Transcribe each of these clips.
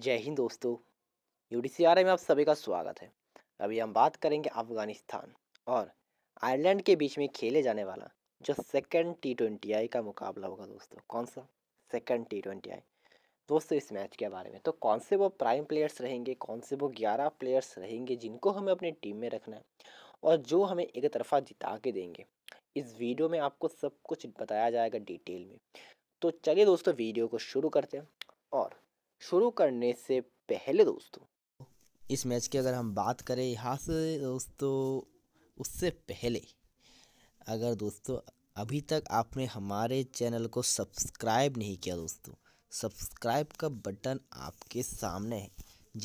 जय हिंद दोस्तों U D में आप सभी का स्वागत है अभी हम बात करेंगे अफगानिस्तान और आयरलैंड के बीच में खेले जाने वाला जो सेकंड टी ट्वेंटी आई का मुकाबला होगा दोस्तों कौन सा सेकंड टी ट्वेंटी आई दोस्तों इस मैच के बारे में तो कौन से वो प्राइम प्लेयर्स रहेंगे कौन से वो ग्यारह प्लेयर्स रहेंगे जिनको हमें अपनी टीम में रखना है और जो हमें एक तरफा जिता के देंगे इस वीडियो में आपको सब कुछ बताया जाएगा डिटेल में तो चलिए दोस्तों वीडियो को शुरू करते हैं और शुरू करने से पहले दोस्तों इस मैच की अगर हम बात करें यहाँ से दोस्तों उससे पहले अगर दोस्तों अभी तक आपने हमारे चैनल को सब्सक्राइब नहीं किया दोस्तों सब्सक्राइब का बटन आपके सामने है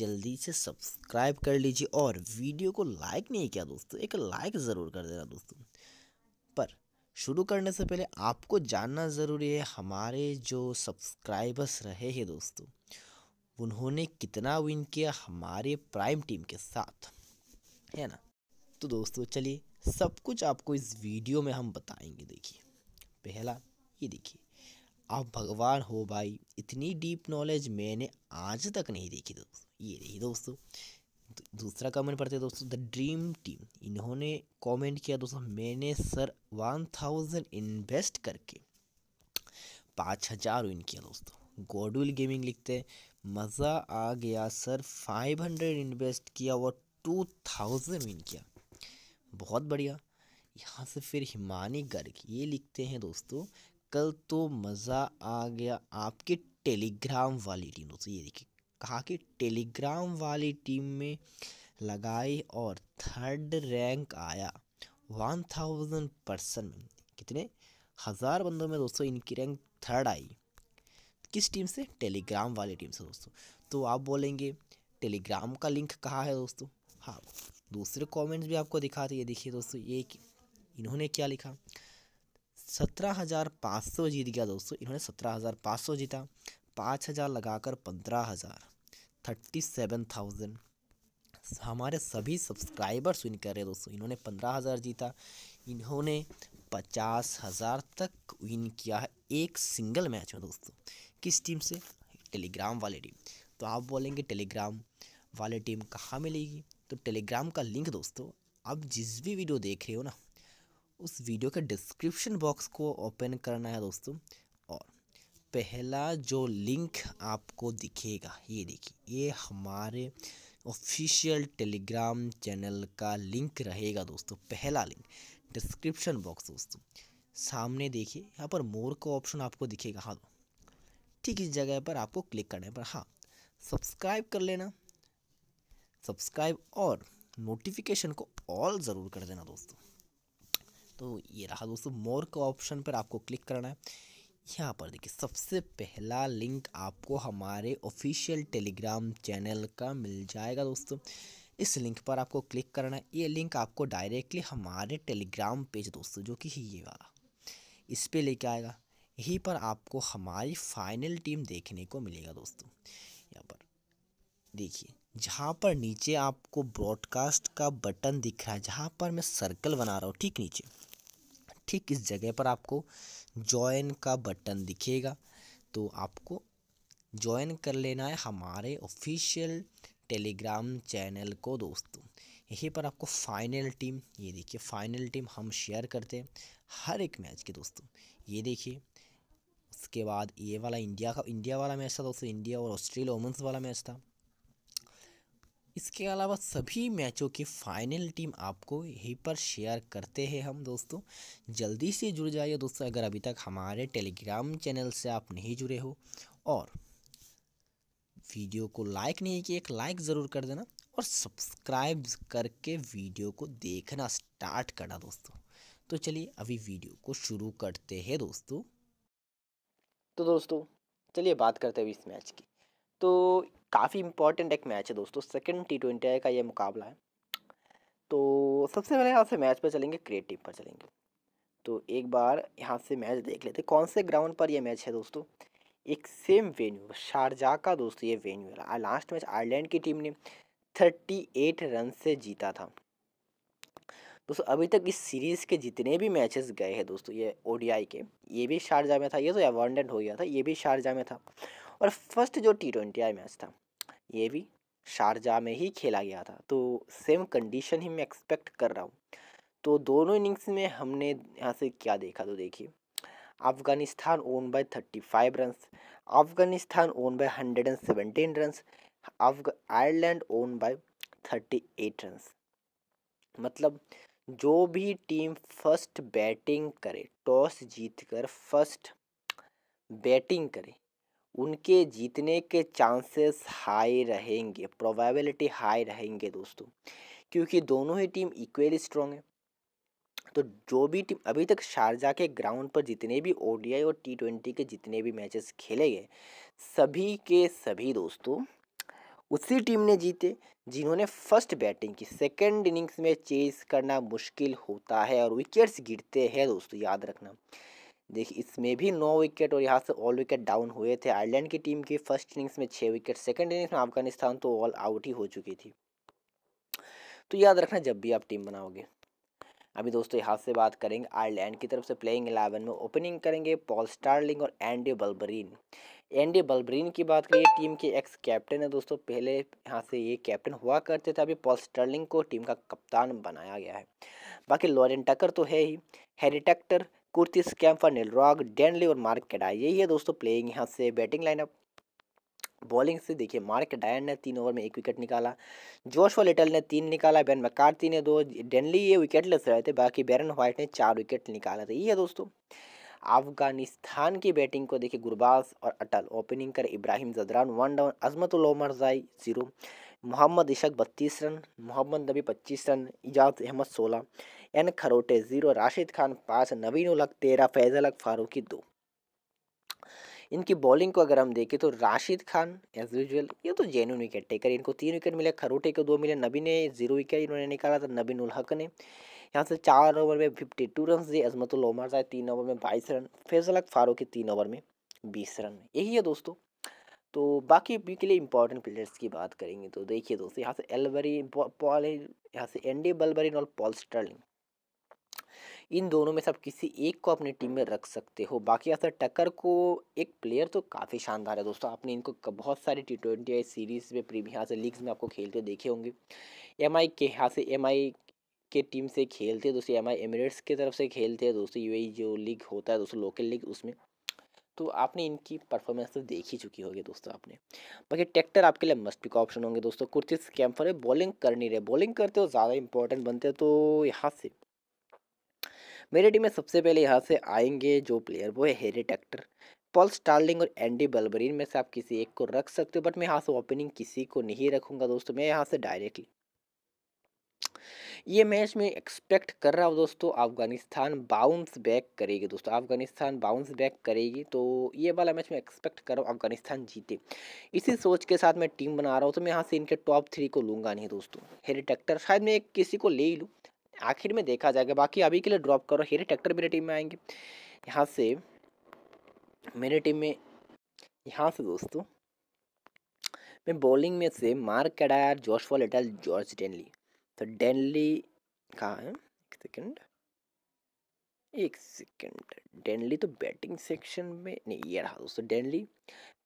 जल्दी से सब्सक्राइब कर लीजिए और वीडियो को लाइक नहीं किया दोस्तों एक लाइक ज़रूर कर देना दोस्तों पर शुरू करने से पहले आपको जानना ज़रूरी है हमारे जो सब्सक्राइबर्स रहे हैं दोस्तों उन्होंने कितना विन किया हमारे प्राइम टीम के साथ है ना तो दोस्तों चलिए सब कुछ आपको इस वीडियो में हम बताएंगे देखिए पहला ये देखिए आप भगवान हो भाई इतनी डीप नॉलेज मैंने आज तक नहीं देखी दोस्तों ये रही दोस्तों दूसरा कमेंट पढ़ते दोस्तों द ड्रीम टीम इन्होंने कमेंट किया दोस्तों मैंने सर वन थाउजेंड इन्वेस्ट करके पाँच हज़ार विन किया दोस्तों गोडविल गेमिंग लिखते हैं मज़ा आ गया सर फाइव हंड्रेड इन्वेस्ट किया और टू थाउजेंड विन किया बहुत बढ़िया यहाँ से फिर हिमानी गर्ग ये लिखते हैं दोस्तों कल तो मज़ा आ गया आपके टेलीग्राम वाली टीम दोस्तों ये देखिए कहा कि टेलीग्राम वाली टीम में लगाई और थर्ड रैंक आया वन थाउजेंड परसेंट कितने हज़ार बंदों में दोस्तों इनकी रैंक थर्ड आई किस टीम से टेलीग्राम वाली टीम से दोस्तों तो आप बोलेंगे टेलीग्राम का लिंक कहाँ है दोस्तों हाँ दूसरे कमेंट्स भी आपको दिखाते ये देखिए दोस्तों ये इन्होंने क्या लिखा सत्रह हज़ार पाँच सौ जीत गया दोस्तों इन्होंने सत्रह हज़ार पाँच सौ जीता पाँच हज़ार लगा कर पंद्रह हज़ार थर्टी सेवन थाउजेंड हमारे सभी सब्सक्राइबर्स विन कर रहे दोस्तों इन्होंने पंद्रह हज़ार जीता इन्होंने पचास हज़ार तक विन किया है एक सिंगल मैच में दोस्तों किस टीम से टेलीग्राम वाली टीम तो आप बोलेंगे टेलीग्राम वाली टीम कहाँ मिलेगी तो टेलीग्राम का लिंक दोस्तों आप जिस भी वीडियो देख रहे हो ना उस वीडियो के डिस्क्रिप्शन बॉक्स को ओपन करना है दोस्तों और पहला जो लिंक आपको दिखेगा ये देखिए ये हमारे ऑफिशियल टेलीग्राम चैनल का लिंक रहेगा दोस्तों पहला लिंक डिस्क्रिप्शन बॉक्स दोस्तों सामने देखिए यहाँ पर मोर का ऑप्शन आपको दिखेगा हाँ ठीक इस जगह पर आपको क्लिक करना है पर हाँ सब्सक्राइब कर लेना सब्सक्राइब और नोटिफिकेशन को ऑल ज़रूर कर देना दोस्तों तो ये रहा दोस्तों मोर का ऑप्शन पर आपको क्लिक करना है यहाँ पर देखिए सबसे पहला लिंक आपको हमारे ऑफिशियल टेलीग्राम चैनल का मिल जाएगा दोस्तों इस लिंक पर आपको क्लिक करना है ये लिंक आपको डायरेक्टली हमारे टेलीग्राम पेज दोस्तों जो कि ये वाला इस पर लेके आएगा यहीं पर आपको हमारी फाइनल टीम देखने को मिलेगा दोस्तों यहाँ पर देखिए जहाँ पर नीचे आपको ब्रॉडकास्ट का बटन दिख रहा है जहाँ पर मैं सर्कल बना रहा हूँ ठीक नीचे ठीक इस जगह पर आपको जॉइन का बटन दिखेगा तो आपको ज्वाइन कर लेना है हमारे ऑफिशियल टेलीग्राम चैनल को दोस्तों यहीं पर आपको फाइनल टीम ये देखिए फाइनल टीम हम शेयर करते हैं हर एक मैच के दोस्तों ये देखिए उसके बाद ये वाला इंडिया का इंडिया वाला मैच था दोस्तों इंडिया और ऑस्ट्रेलिया वोमेंस वाला मैच था इसके अलावा सभी मैचों की फाइनल टीम आपको यहीं पर शेयर करते हैं हम दोस्तों जल्दी से जुड़ जाइए दोस्तों अगर अभी तक हमारे टेलीग्राम चैनल से आप नहीं जुड़े हो और वीडियो को लाइक नहीं किया एक लाइक ज़रूर कर देना और सब्सक्राइब करके वीडियो को देखना स्टार्ट करना दोस्तों तो चलिए अभी वीडियो को शुरू करते हैं दोस्तों तो दोस्तों चलिए बात करते हैं अभी इस मैच की तो काफ़ी इम्पोर्टेंट एक मैच है दोस्तों सेकेंड टी ट्वेंटी का ये मुकाबला है तो सबसे पहले यहाँ से मैच पर चलेंगे क्रिएटिव पर चलेंगे तो एक बार यहाँ से मैच देख लेते कौन से ग्राउंड पर यह मैच है दोस्तों एक सेम वेन्यू शारजा का दोस्तों ये वेन्यू है लास्ट मैच आयरलैंड की टीम ने थर्टी एट रन से जीता था दोस्तों अभी तक इस सीरीज़ के जितने भी मैचेस गए हैं दोस्तों ये ओडीआई के ये भी शारजा में था ये तो एवॉन्डेंट हो गया था ये भी शारजा में था और फर्स्ट जो टी ट्वेंटी आई मैच था ये भी शारजा में ही खेला गया था तो सेम कंडीशन ही मैं एक्सपेक्ट कर रहा हूँ तो दोनों इनिंग्स में हमने यहाँ से क्या देखा तो देखिए Afghanistan won by thirty five run Afghanistan won by hundred and seventeen run Ireland won by thirty eight run मतलब जो भी टीम फर्स्ट बैटिंग करे टॉस जीतकर फर्स्ट बैटिंग करे उनके जीतने के चांसेस हाई रहेंगे प्रोबेबिलिटी हाई रहेंगे दोस्तों क्योंकि दोनों ही टीम इक्वली स्ट्रॉन्ग है तो जो भी टीम अभी तक शारजा के ग्राउंड पर जितने भी ओ और टी ट्वेंटी के जितने भी मैचेस खेले गए सभी के सभी दोस्तों उसी टीम ने जीते जिन्होंने फर्स्ट बैटिंग की सेकेंड इनिंग्स में चेज करना मुश्किल होता है और विकेट्स गिरते हैं दोस्तों याद रखना देखिए इसमें भी नौ विकेट और यहाँ से ऑल विकेट डाउन हुए थे आयरलैंड की टीम की फर्स्ट इनिंग्स में छः विकेट सेकेंड इनिंग्स में अफगानिस्तान तो ऑल आउट ही हो चुकी थी तो याद रखना जब भी आप टीम बनाओगे अभी दोस्तों यहाँ से बात करेंगे आयरलैंड की तरफ से प्लेइंग एलेवन में ओपनिंग करेंगे पॉल स्टार्लिंग और एंडी बल्बरीन एंडी बल्बरीन की बात करिए टीम के एक्स कैप्टन है दोस्तों पहले यहाँ से ये कैप्टन हुआ करते थे अभी पॉल स्टर्लिंग को टीम का कप्तान बनाया गया है बाकी लॉरेन टकर तो है ही Harry Tector Curtis Campher Neil Rock डेनली और मार्क केडा यही है दोस्तों प्लेइंग यहाँ से बैटिंग लाइनअप बॉलिंग से देखिए मार्क डायन ने तीन ओवर में एक विकेट निकाला जोशवा लिटल ने तीन निकाला बैन मकार्थी ने दो डेनली ये विकेट लेस रहे थे बाकी बैरन व्हाइट ने चार विकेट निकाला था ये है दोस्तों अफगानिस्तान की बैटिंग को देखिए गुरबाज और अटल ओपनिंग कर Ibrahim Zadran one down Azmatullah Omarzai zero Mohammad इशक बत्तीस रन मोहम्मद नबी पच्चीस रन इजाज अहमद सोलह एन खरोटे जीरो राशिद खान पाँच नवीन उलक तेरह फैजल अक फारूकी दो इनकी बॉलिंग को अगर हम देखें तो राशिद खान एज यूजल ये तो जेन्यून विकेट टेकर इनको तीन विकेट मिले खरूटे को दो मिले नबी ने जीरो विकेट इन्होंने निकाला था नबीन उल हक ने यहाँ से चार ओवर में फिफ्टी टू रन दिए अजमतुल ओमर साहब तीन ओवर में बाईस रन फैजल अक फारूक के तीन ओवर में बीस रन यही है दोस्तों तो बाकी के लिए इंपॉर्टेंट प्लेयर्स की बात करेंगे तो देखिए दोस्तों यहाँ से एलबरी पॉल यहाँ से एंडी बलबरिन और पॉल स्टर्लिंग इन दोनों में से आप किसी एक को अपनी टीम में रख सकते हो बाकी असर टक्कर को एक प्लेयर तो काफ़ी शानदार है दोस्तों आपने इनको बहुत सारी टी ट्वेंटी आई सीरीज़ में प्रीमियर यहाँ से लीग्स में आपको खेलते देखे होंगे एम आई के यहाँ से एम आई के टीम से खेलते दोस्तों एम आई एमिरेट्स की तरफ से खेलते हैं दोस्तों यू e जो लीग होता है दोस्तों लोकल लीग उसमें तो आपने इनकी परफॉर्मेंस तो देख ही चुकी होगी दोस्तों आपने बाकी ट्रैक्टर आपके लिए मस्ट पिक ऑप्शन होंगे दोस्तों कुर्तिस कैम्फर है बॉलिंग करनी रहे बॉलिंग करते हो ज़्यादा इंपॉर्टेंट बनते हैं तो यहाँ से मेरी टीम में सबसे पहले यहाँ से आएंगे जो प्लेयर वो है हेरी टेक्टर पॉल स्टार्लिंग और एंडी बल्बरीन में से आप किसी एक को रख सकते हो बट मैं यहाँ से ओपनिंग किसी को नहीं रखूँगा दोस्तों मैं यहाँ से डायरेक्टली ये मैच में एक्सपेक्ट कर रहा हूँ दोस्तों अफगानिस्तान बाउंस बैक करेगी दोस्तों अफगानिस्तान बाउंस बैक करेगी तो ये वाला मैच में एक्सपेक्ट कर रहा हूँ अफगानिस्तान जीते इसी सोच के साथ मैं टीम बना रहा हूँ तो मैं यहाँ से इनके टॉप थ्री को लूँगा नहीं दोस्तों हेरी टैक्टर शायद मैं किसी को ले ही लूँ आखिर में देखा जाएगा बाकी अभी के लिए ड्रॉप करो हीरे ट्रैक्टर मेरी टीम में आएंगे यहाँ से मेरी टीम में यहाँ से दोस्तों मैं बॉलिंग में से Mark Adair Joshua Little George डेनली तो डेनली कहा है एक सेकेंड एक सेकेंड डेनली तो बैटिंग सेक्शन में नहीं ये रहा दोस्तों डेनली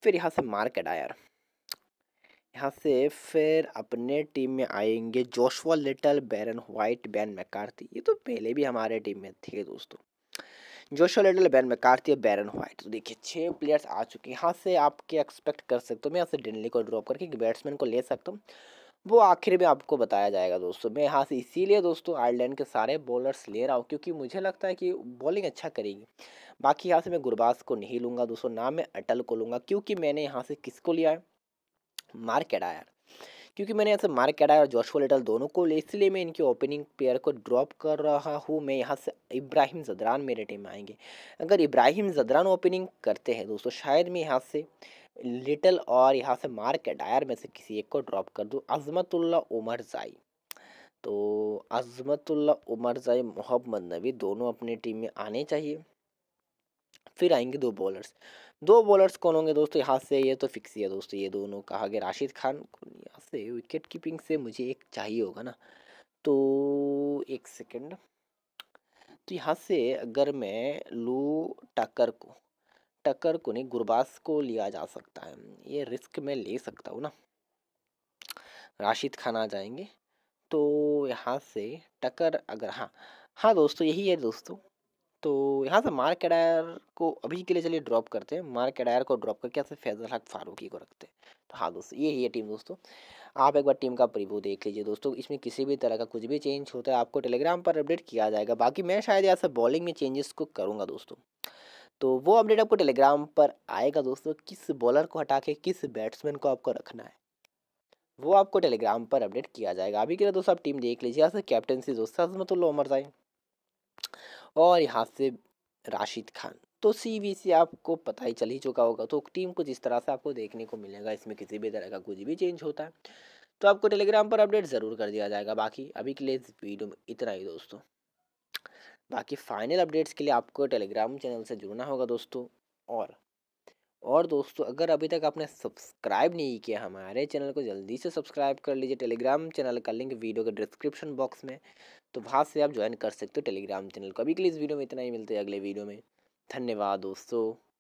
फिर यहाँ से मार्क डायर यहाँ से फिर अपने टीम में आएंगे Joshua Little Baron White Ben McCarthy ये तो पहले भी हमारे टीम में थे दोस्तों जोशवा लिटल बैन मैकार्थी और बैरन वाइट तो देखिए छः प्लेयर्स आ चुके हैं यहाँ से आपके एक्सपेक्ट कर सकते हो मैं यहाँ से डिनली को ड्रॉप करके एक बैट्समैन को ले सकता हूँ वो आखिर में आपको बताया जाएगा दोस्तों मैं यहाँ से इसीलिए दोस्तों आयरलैंड के सारे बॉलर्स ले रहा हूँ क्योंकि मुझे लगता है कि बॉलिंग अच्छा करेगी बाकी यहाँ से मैं गुरबाज को नहीं लूँगा दोस्तों ना मैं अटल को लूँगा क्योंकि मैंने यहाँ से किसको लिया है मार्क कैडायर क्योंकि मैंने यहाँ से मार्क कैडायर और जोशुआ लिटल दोनों को ले इसलिए मैं इनके ओपनिंग प्लेयर को ड्रॉप कर रहा हूँ मैं यहाँ से इब्राहिम जदरान मेरे टीम में आएंगे अगर इब्राहिम जदरान ओपनिंग करते हैं दोस्तों शायद मैं यहाँ से लिटल और यहाँ से मार्क कैडायर में से किसी एक को ड्रॉप कर दूँ अजमतुल्ला उमर जाई तो अजमतुल्ला उमर जाई मोहम्मद नबी दोनों अपनी टीम में आने चाहिए फिर आएंगे दो बॉलर्स दो बॉलर्स कौन होंगे दोस्तों यहाँ से ये तो फिक्स ही है दोस्तों ये दोनों कहा गया राशिद खान यहाँ से विकेट कीपिंग से मुझे एक चाहिए होगा ना तो एक सेकेंड तो यहाँ से अगर मैं लू टक्कर को टक्कर को नहीं गुरबास को लिया जा सकता है ये रिस्क मैं ले सकता हूँ ना राशिद खान आ जाएंगे तो यहाँ से टक्कर अगर हाँ हाँ दोस्तों यही है दोस्तों तो यहाँ से मार्क एडायर को अभी के लिए चलिए ड्रॉप करते हैं मार्क एडायर को ड्रॉप करके ऐसे फैजल हक फारूकी को रखते हैं तो हाँ दोस्तों ये ही है टीम दोस्तों आप एक बार टीम का प्रिव्यू देख लीजिए दोस्तों इसमें किसी भी तरह का कुछ भी चेंज होता है आपको टेलीग्राम पर अपडेट किया जाएगा बाकी मैं शायद यहाँ से बॉलिंग में चेंजेस को करूँगा दोस्तों तो वो अपडेट आपको टेलीग्राम पर आएगा दोस्तों किस बॉलर को हटा के किस बैट्समैन को आपको रखना है वो आपको टेलीग्राम पर अपडेट किया जाएगा अभी के लिए दोस्तों आप टीम देख लीजिए यहाँ से कैप्टनसी दोस्तों लो उमर साइन और यहाँ से राशिद खान तो सी बी सी आपको पता ही चल ही चुका होगा तो टीम को जिस तरह से आपको देखने को मिलेगा इसमें किसी भी तरह का कुछ भी चेंज होता है तो आपको टेलीग्राम पर अपडेट ज़रूर कर दिया जाएगा बाकी अभी के लिए इस वीडियो में इतना ही दोस्तों बाकी फाइनल अपडेट्स के लिए आपको टेलीग्राम चैनल से जुड़ना होगा दोस्तों और और दोस्तों अगर अभी तक आपने सब्सक्राइब नहीं किया हमारे चैनल को जल्दी से सब्सक्राइब कर लीजिए टेलीग्राम चैनल का लिंक वीडियो के डिस्क्रिप्शन बॉक्स में तो वहाँ से आप ज्वाइन कर सकते हो टेलीग्राम चैनल को अभी के लिए इस वीडियो में इतना ही मिलते हैं अगले वीडियो में धन्यवाद दोस्तों